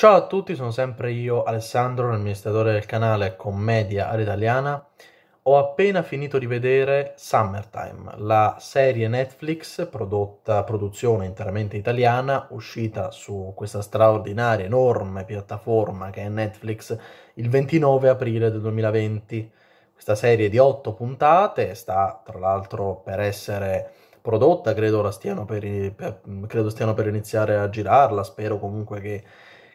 Ciao a tutti, sono sempre io Alessandro, l'amministratore del canale Commedia all'italiana. Ho appena finito di vedere Summertime, la serie Netflix prodotta, produzione interamente italiana, uscita su questa straordinaria, enorme piattaforma che è Netflix il 29 aprile del 2020. Questa serie di otto puntate sta tra l'altro per essere prodotta, credo, stiano per, per, credo stiano per iniziare a girarla, spero comunque che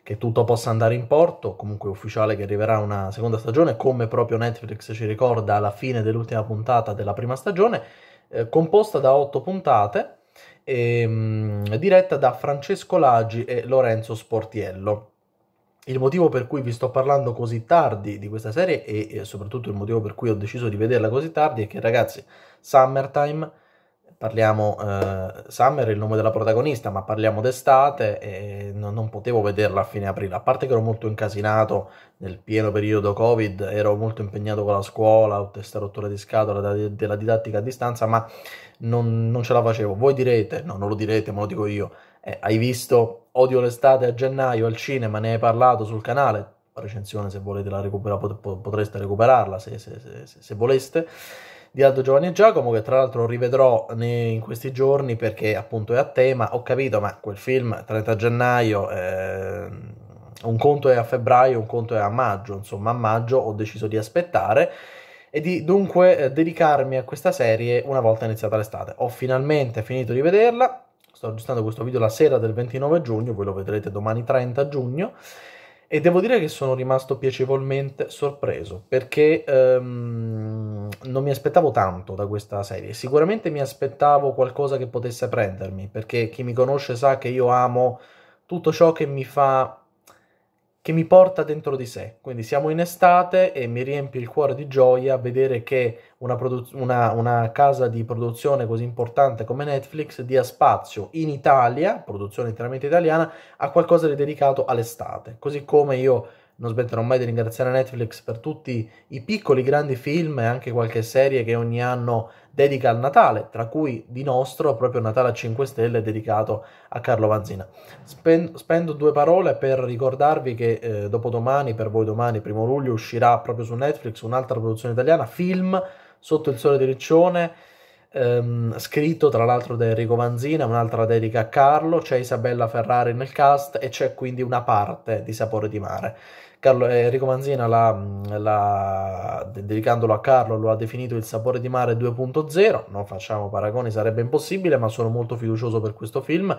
che tutto possa andare in porto, comunque ufficiale che arriverà una seconda stagione, come proprio Netflix ci ricorda alla fine dell'ultima puntata della prima stagione, eh, composta da otto puntate, e, ehm, mh, diretta da Francesco Lagi e Lorenzo Sportiello. Il motivo per cui vi sto parlando così tardi di questa serie e, e soprattutto il motivo per cui ho deciso di vederla così tardi è che ragazzi, Summertime parliamo eh, Summer è il nome della protagonista, ma parliamo d'estate e non, non, potevo vederla a fine aprile, a parte che ero molto incasinato nel pieno periodo Covid, ero molto impegnato con la scuola, ho testa rottura di scatola da, della didattica a distanza, ma non, non, ce la facevo. Voi direte, no, non lo direte, ma lo dico io, eh, hai visto Odio l'estate a gennaio al cinema, ne hai parlato sul canale, recensione se volete la recupera, potreste recuperarla se, se, se, se voleste di Aldo Giovanni e Giacomo, che tra l'altro rivedrò in questi giorni perché appunto è a tema. Ho capito, ma quel film 30 gennaio, eh, un conto è a febbraio, un conto è a maggio, insomma a maggio ho deciso di aspettare e di dunque eh, dedicarmi a questa serie una volta iniziata l'estate. Ho finalmente finito di vederla, sto aggiustando questo video la sera del 29 giugno, voi lo vedrete domani 30 giugno e devo dire che sono rimasto piacevolmente sorpreso perché um, non mi aspettavo tanto da questa serie. Sicuramente mi aspettavo qualcosa che potesse prendermi perché chi mi conosce sa che io amo tutto ciò che mi fa che mi porta dentro di sé. Quindi siamo in estate e mi riempie il cuore di gioia vedere che una, produ- una, una, casa di produzione così importante come Netflix dia spazio in Italia, produzione interamente italiana, a qualcosa di dedicato all'estate. Così come io non smetterò mai di ringraziare Netflix per tutti i piccoli grandi film e anche qualche serie che ogni anno dedica al Natale, tra cui di nostro proprio Natale a 5 Stelle dedicato a Carlo Vanzina. Spen- spendo due parole per ricordarvi che eh, domani, per voi domani, primo luglio, uscirà proprio su Netflix un'altra produzione italiana, film Sotto il sole di Riccione ehm, scritto tra l'altro da Enrico Manzina, un'altra dedica a Carlo, c'è Isabella Ferrari nel cast e c'è quindi una parte di Sapore di Mare. Carlo, eh, Enrico Manzina, la, la, dedicandolo a Carlo, lo ha definito il sapore di mare 2.0. Non facciamo paragoni, sarebbe impossibile, ma sono molto fiducioso per questo film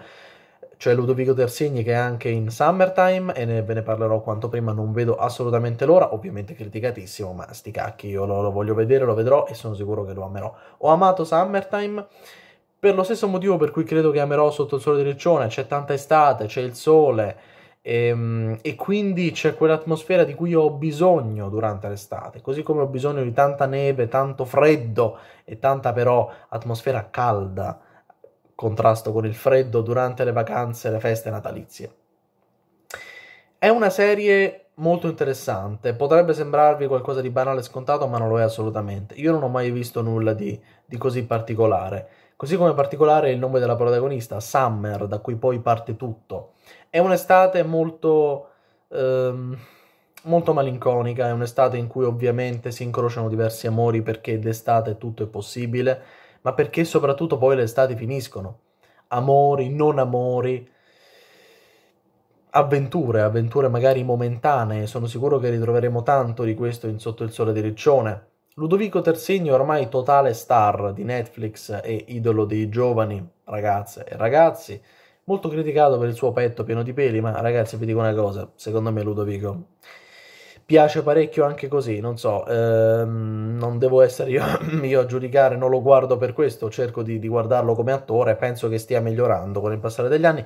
cioè Ludovico Terzigni che è anche in Summertime e ne, ve ne parlerò quanto prima, non vedo assolutamente l'ora, ovviamente criticatissimo, ma sti cacchi, io lo, lo voglio vedere, lo vedrò e sono sicuro che lo amerò. Ho amato Summertime per lo stesso motivo per cui credo che amerò Sotto il sole di Riccione, c'è tanta estate, c'è il sole, e, ehm, e, quindi c'è quell'atmosfera di cui ho bisogno durante l'estate, così come ho bisogno di tanta neve, tanto freddo e tanta però atmosfera calda contrasto con il freddo durante le vacanze e le feste natalizie. È una serie molto interessante, potrebbe sembrarvi qualcosa di banale e scontato, ma non lo è assolutamente. Io non ho mai visto nulla di, di così particolare. Così come particolare è il nome della protagonista, Summer, da cui poi parte tutto. È un'estate molto, ehm, molto malinconica, è un'estate in cui ovviamente si incrociano diversi amori perché d'estate tutto è possibile ma perché soprattutto poi le estati finiscono. Amori, non amori, avventure, avventure magari momentanee, sono sicuro che ritroveremo tanto di questo in Sotto il Sole di Riccione. Ludovico Tersegno ormai totale star di Netflix e idolo dei giovani ragazze e ragazzi, molto criticato per il suo petto pieno di peli, ma ragazzi vi dico una cosa, secondo me Ludovico piace parecchio anche così, non so, ehm, non devo essere io, io, a giudicare, non lo guardo per questo, cerco di, di guardarlo come attore, penso che stia migliorando con il passare degli anni.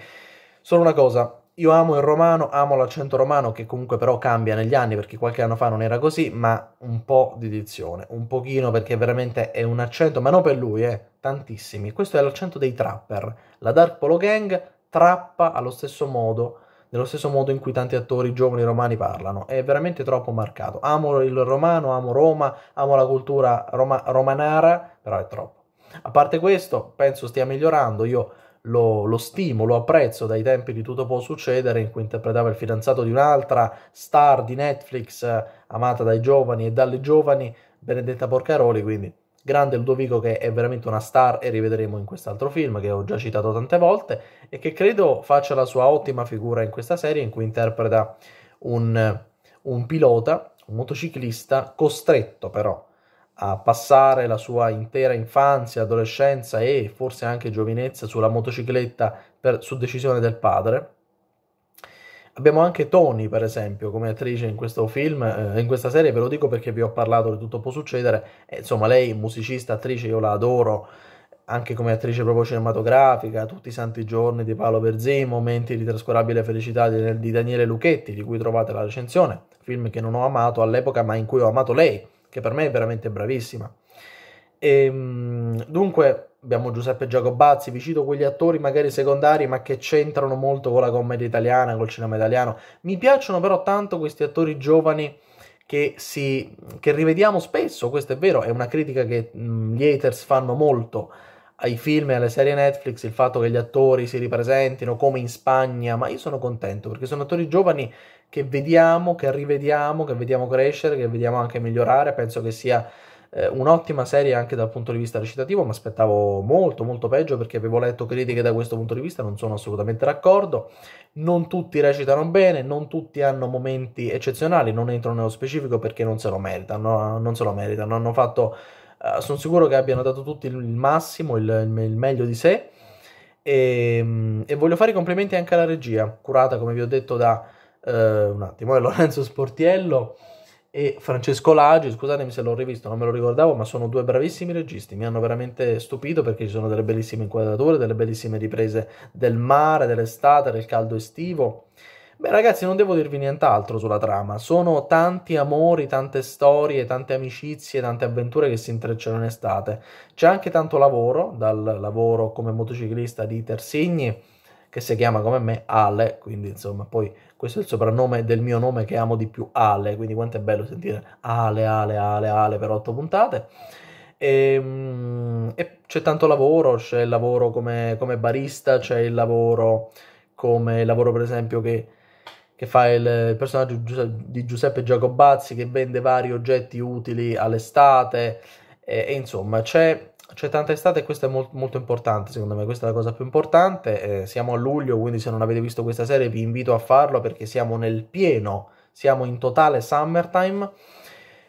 Solo una cosa, io amo il romano, amo l'accento romano che comunque però cambia negli anni perché qualche anno fa non era così, ma un po' di dizione, un pochino perché veramente è un accento, ma non per lui, eh, tantissimi. Questo è l'accento dei trapper, la Dark Polo Gang trappa allo stesso modo nello stesso modo in cui tanti attori giovani romani parlano. È veramente troppo marcato. Amo il romano, amo Roma, amo la cultura roma- romanara, però è troppo. A parte questo, penso stia migliorando. Io lo, lo stimo, lo apprezzo dai tempi di Tutto può succedere, in cui interpretava il fidanzato di un'altra star di Netflix eh, amata dai giovani e dalle giovani, Benedetta Porcaroli, quindi grande Ludovico che è veramente una star e rivedremo in quest'altro film che ho già citato tante volte e che credo faccia la sua ottima figura in questa serie in cui interpreta un, un pilota, un motociclista costretto però a passare la sua intera infanzia, adolescenza e forse anche giovinezza sulla motocicletta per, su decisione del padre Abbiamo anche Tony, per esempio, come attrice in questo film, eh, in questa serie, ve lo dico perché vi ho parlato di tutto può succedere. E, eh, insomma, lei, è musicista, attrice, io la adoro, anche come attrice proprio cinematografica, Tutti i santi giorni di Paolo Verzì, Momenti di trascurabile felicità di, di Daniele Luchetti, di cui trovate la recensione, film che non ho amato all'epoca, ma in cui ho amato lei, che per me è veramente bravissima. E, ehm, dunque, abbiamo Giuseppe Giacobazzi, vi cito quegli attori magari secondari ma che c'entrano molto con la commedia italiana, col cinema italiano. Mi piacciono però tanto questi attori giovani che, si, che rivediamo spesso, questo è vero, è una critica che mh, mm, gli haters fanno molto ai film e alle serie Netflix, il fatto che gli attori si ripresentino come in Spagna, ma io sono contento perché sono attori giovani che vediamo, che rivediamo, che vediamo crescere, che vediamo anche migliorare, penso che sia eh, un'ottima serie anche dal punto di vista recitativo, mi aspettavo molto molto peggio perché avevo letto critiche da questo punto di vista, non sono assolutamente d'accordo, non tutti recitano bene, non tutti hanno momenti eccezionali, non entro nello specifico perché non se lo meritano, non se lo meritano, hanno fatto, eh, sono sicuro che abbiano dato tutti il massimo, il, il meglio di sé. E, ehm, e, voglio fare i complimenti anche alla regia, curata come vi ho detto da eh, un attimo, è eh, Lorenzo Sportiello, e Francesco Lagio, scusatemi se l'ho rivisto, non me lo ricordavo, ma sono due bravissimi registi, mi hanno veramente stupito perché ci sono delle bellissime inquadrature, delle bellissime riprese del mare, dell'estate, del caldo estivo. Beh ragazzi, non devo dirvi nient'altro sulla trama, sono tanti amori, tante storie, tante amicizie, tante avventure che si intrecciano in estate. C'è anche tanto lavoro, dal lavoro come motociclista di Tersigni, che si chiama come me Ale, quindi insomma poi questo è il soprannome del mio nome che amo di più Ale, quindi quanto è bello sentire Ale, Ale, Ale, Ale per otto puntate. E, ehm, e c'è tanto lavoro, c'è il lavoro come, come barista, c'è il lavoro come il lavoro per esempio che che fa il, il, personaggio di Giuseppe Giacobazzi che vende vari oggetti utili all'estate e, e insomma c'è c'è tanta estate e questo è molto, molto, importante, secondo me questa è la cosa più importante. Eh, siamo a luglio, quindi se non avete visto questa serie vi invito a farlo perché siamo nel pieno, siamo in totale summertime.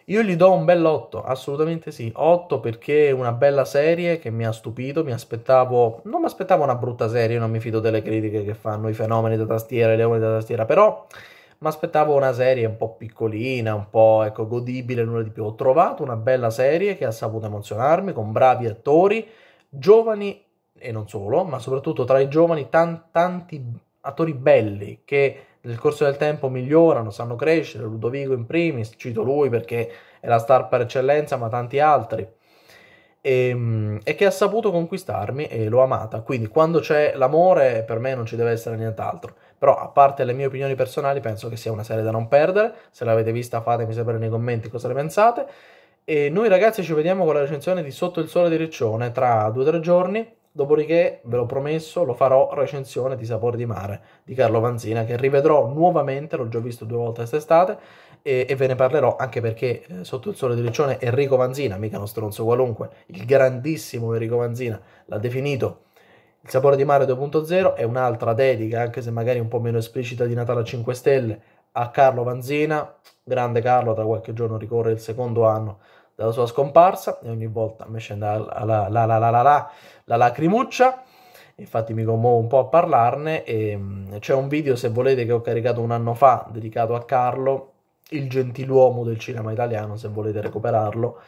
Io gli do un bel 8, assolutamente sì. 8 perché è una bella serie che mi ha stupito, mi aspettavo, non mi aspettavo una brutta serie, non mi fido delle critiche che fanno i fenomeni da tastiera, i leoni da tastiera, però mi aspettavo una serie un po' piccolina, un po' ecco, godibile, nulla di più. Ho trovato una bella serie che ha saputo emozionarmi con bravi attori, giovani e non solo, ma soprattutto tra i giovani tan- tanti attori belli che nel corso del tempo migliorano, sanno crescere, Ludovico in primis, cito lui perché è la star per eccellenza, ma tanti altri. E, ehm, e, che ha saputo conquistarmi e l'ho amata. Quindi quando c'è l'amore per me non ci deve essere nient'altro però a parte le mie opinioni personali penso che sia una serie da non perdere, se l'avete vista fatemi sapere nei commenti cosa ne pensate e noi ragazzi ci vediamo con la recensione di Sotto il Sole di Riccione tra due o tre giorni, dopodiché ve l'ho promesso lo farò recensione di Sapore di Mare di Carlo Vanzina che rivedrò nuovamente, l'ho già visto due volte quest'estate e, e, ve ne parlerò anche perché eh, sotto il sole di Riccione Enrico Vanzina, mica uno stronzo qualunque, il grandissimo Enrico Vanzina l'ha definito il sapore di mare 2.0 è un'altra dedica, anche se magari un po' meno esplicita, di Natale a 5 Stelle, a Carlo Vanzina, grande Carlo, tra qualche giorno ricorre il secondo anno dalla sua scomparsa e ogni volta mi scende la, la, la, la la, la, la, la lacrimuccia infatti mi commuovo un po' a parlarne e mm, c'è un video se volete che ho caricato un anno fa dedicato a Carlo il gentiluomo del cinema italiano se volete recuperarlo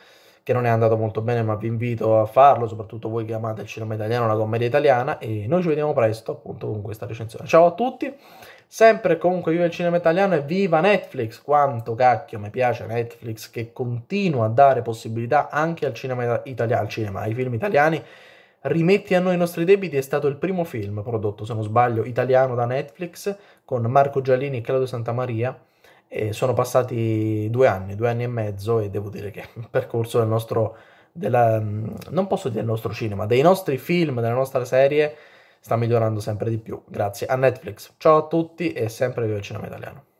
che non è andato molto bene, ma vi invito a farlo, soprattutto voi che amate il cinema italiano, la commedia italiana e noi ci vediamo presto appunto con questa recensione. Ciao a tutti, sempre comunque viva il cinema italiano e viva Netflix, quanto cacchio mi piace Netflix che continua a dare possibilità anche al cinema italiano, al cinema, ai film italiani. Rimetti a noi i nostri debiti è stato il primo film prodotto, se non sbaglio, italiano da Netflix con Marco Giallini e Claudio Santamaria e sono passati due anni, due anni e mezzo e devo dire che il percorso del nostro, della, non posso dire del nostro cinema, dei nostri film, della nostra serie sta migliorando sempre di più grazie a Netflix. Ciao a tutti e sempre viva il cinema italiano.